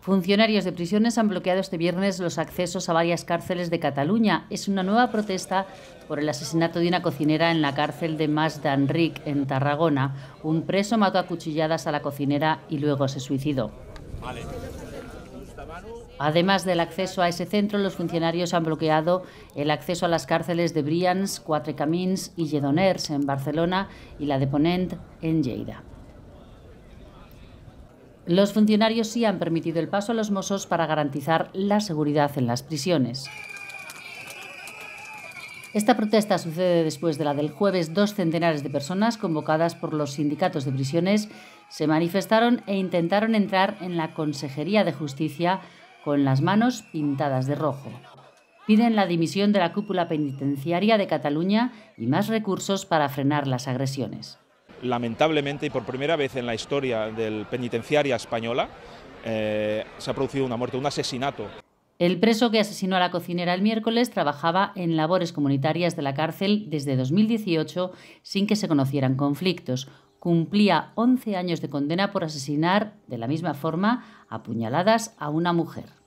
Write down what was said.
Funcionarios de prisiones han bloqueado este viernes los accesos a varias cárceles de Cataluña. Es una nueva protesta por el asesinato de una cocinera en la cárcel de Mas d'Enric, en Tarragona. Un preso mató a cuchilladas a la cocinera y luego se suicidó. Además del acceso a ese centro, los funcionarios han bloqueado el acceso a las cárceles de Brians, Quatre Camins y Lledoners en Barcelona y la de Ponent en Lleida. Los funcionarios sí han permitido el paso a los mozos para garantizar la seguridad en las prisiones. Esta protesta sucede después de la del jueves. Dos centenares de personas convocadas por los sindicatos de prisiones se manifestaron e intentaron entrar en la Consejería de Justicia con las manos pintadas de rojo. Piden la dimisión de la cúpula penitenciaria de Cataluña y más recursos para frenar las agresiones lamentablemente y por primera vez en la historia del penitenciaria española, eh, se ha producido una muerte, un asesinato. El preso que asesinó a la cocinera el miércoles trabajaba en labores comunitarias de la cárcel desde 2018 sin que se conocieran conflictos. Cumplía 11 años de condena por asesinar, de la misma forma, a puñaladas a una mujer.